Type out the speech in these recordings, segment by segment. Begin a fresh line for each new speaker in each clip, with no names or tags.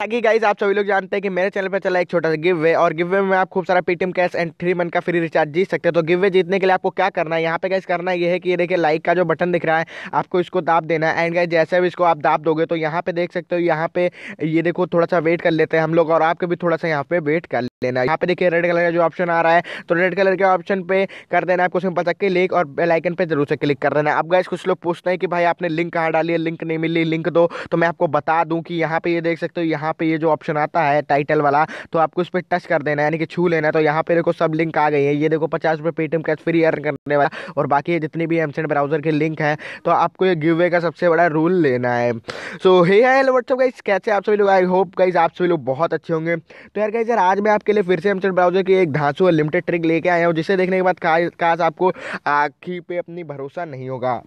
बाकी गाइज आप सभी लोग जानते हैं कि मेरे चैनल पर चला एक छोटा सा गिव वे और गिव वे में आप खूब सारा Paytm cash and three month का फ्री रिचार्ज जीत सकते हैं तो गिव वे जीतने के लिए आपको क्या करना है यहाँ पे गाइज करना ये है कि ये देखिए लाइक का जो बटन दिख रहा है आपको इसको दाब देना है एंड गाइज जैसे भी इसको आप दाब दोगे तो यहाँ पे देख सकते हो यहाँ पे ये देखो थोड़ा सा वेट कर लेते हैं हम लोग और आपके भी थोड़ा सा यहाँ पे वेट कर देना यहाँ पे देखिए रेड कलर का जो ऑप्शन आ रहा है तो रेड कलर के ऑप्शन पे कर देना आपको उसमें पचक के लिंक और बेलाइकन पर जरूर से क्लिक कर देना अब गैस कुछ लोग पूछते हैं कि भाई आपने लिंक कहाँ डाली है लिंक नहीं मिली लिंक दो तो मैं आपको बता दूँ कि यहाँ पर ये देख सकते हो यहाँ पर ये जो ऑप्शन आता है टाइटल वाला तो आपको उस पर टच कर देना यानी कि छू लेना तो यहाँ पे देखो सब लिंक आ गई है ये देखो पचास रुपये पेटीएम कैश फ्री अर्न करने वाला और बाकी जितनी भी एमसेंट ब्राउजर के लिंक है तो आपको ये गिवे का सबसे बड़ा रूल लेना है so hey hello what's up guys कैसे आप सभी लोग आई होप गाइज आप सभी लोग बहुत अच्छे होंगे तो यार गाइज यार आज मैं आपके लिए फिर से हम चैट ब्राउजर की एक धांसू और लिमिटेड ट्रिक लेके आए हैं जिसे देखने के बाद काश आपको आँखी पे अपनी भरोसा नहीं होगा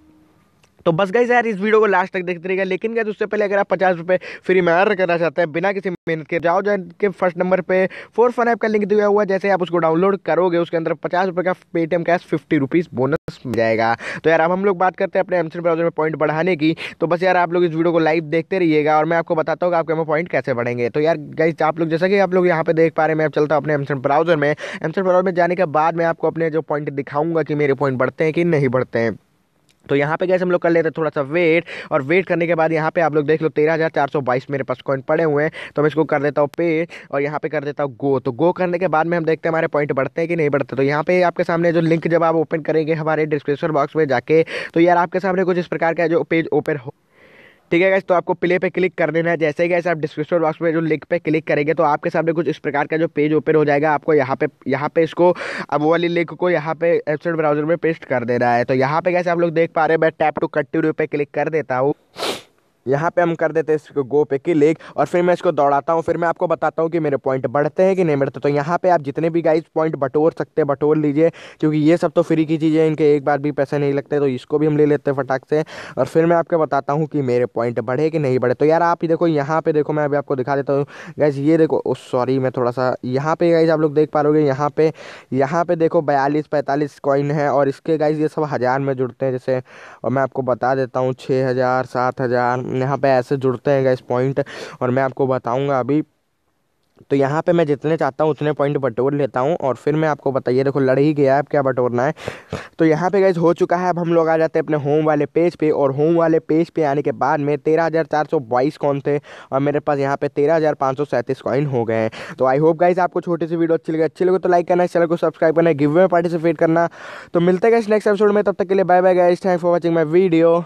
तो बस गई यार इस वीडियो को लास्ट तक देखते रहेगा लेकिन क्या उससे पहले अगर आप पचास रुपये फ्री में अर्न करना चाहते हैं बिना किसी मेहनत के जाओ जाके फर्स्ट नंबर पे फोर फन ऐप का लिंक दिया हुआ जैसे आप उसको डाउनलोड करोगे उसके अंदर पचास रुपये का Paytm cash fifty rupees bonus मिल जाएगा तो यार अब हम लोग बात करते हैं अपने एमसन ब्राउजर में पॉइंट बढ़ाने की तो बस यार आप लोग इस वीडियो को लाइव देखते रहिएगा और मैं आपको बताता हूँ कि आपके हमें पॉइंट कैसे बढ़ेंगे तो यार गई आप लोग जैसा कि आप लोग यहाँ पे देख पा रहे हैं मैं चलता हूँ अपने एमसन ब्राउजर में एमसन ब्राउजर में जाने के बाद मैं आपको अपने जो पॉइंट दिखाऊंगा कि मेरे पॉइंट बढ़ते हैं कि नहीं बढ़ते हैं तो यहाँ पे गैस हम लोग कर लेते हैं थोड़ा सा वेट और वेट करने के बाद यहाँ पे आप लोग देख लो तेरह हज़ार चार सौ बाईस मेरे पास कॉइन पड़े हुए हैं तो मैं इसको कर देता हूँ पे और यहाँ पे कर देता हूँ गो तो गो करने के बाद में हम देखते हैं हमारे पॉइंट बढ़ते हैं कि नहीं बढ़ते तो यहाँ पे आपके सामने जो लिंक जब आप ओपन करेंगे हमारे डिस्क्रिप्शन बॉक्स में जाके तो यार आपके सामने कुछ इस प्रकार का जो पेज ओपन हो ठीक है गैस तो आपको प्ले पे क्लिक कर देना है जैसे ही गैस आप डिस्क्रिप्शन बॉक्स में जो लिंक पे क्लिक करेंगे तो आपके सामने कुछ इस प्रकार का जो पेज ओपन हो जाएगा आपको यहाँ पे यहाँ पे इसको अब वाली लिंक को यहाँ पे एपसेट ब्राउजर में पेस्ट कर देना है तो यहाँ पे कैसे आप लोग देख पा रहे हैं मैं टैप टू कंटिन्यू पे क्लिक कर देता हूँ यहाँ पे हम कर देते हैं इसको गो पे क्लिक और फिर मैं इसको दौड़ाता हूँ फिर मैं आपको बताता हूँ कि मेरे पॉइंट बढ़ते हैं कि नहीं बढ़ते तो यहाँ पे आप जितने भी गाइस पॉइंट बटोर सकते हैं बटोर लीजिए क्योंकि ये सब तो फ्री की चीज़ें इनके एक बार भी पैसे नहीं लगते तो इसको भी हम ले लेते हैं फटाक से और फिर मैं आपको बताता हूँ कि मेरे पॉइंट बढ़े कि नहीं बढ़े तो यार आप ही देखो यहाँ पर देखो मैं अभी आपको दिखा देता हूँ गैस ये देखो सॉरी मैं थोड़ा सा यहाँ पे गाइज आप लोग देख पा रहे यहाँ पे यहाँ पे देखो बयालीस पैंतालीस कॉइन है और इसके गाइज ये सब हज़ार में जुड़ते हैं जैसे और मैं आपको बता देता हूँ छः हज़ार सात हज़ार यहाँ पे ऐसे जुड़ते हैं इस पॉइंट और मैं आपको बताऊँगा अभी तो यहाँ पे मैं जितने चाहता हूँ उतने पॉइंट बटोर लेता हूँ और फिर मैं आपको बताइए देखो लड़ ही गया अब क्या बटोरना है तो यहाँ पे गैस हो चुका है अब हम लोग आ जाते हैं अपने होम वाले पेज पे और होम वाले पेज पे आने के बाद में तेरह हज़ार चार सौ बाईस कौन थे और मेरे पास यहाँ पे तेरह हज़ार पाँच सौ सैंतीस कॉइन हो गए हैं तो आई होप गाइज आपको छोटी सी वीडियो अच्छी लगी अच्छी लगे तो लाइक करना चैनल को सब्सक्राइब करना गिव में पार्टिसिपेट करना तो मिलते गए नेक्स्ट एपिसोड में तब तक के लिए bye bye guys thank for watching my video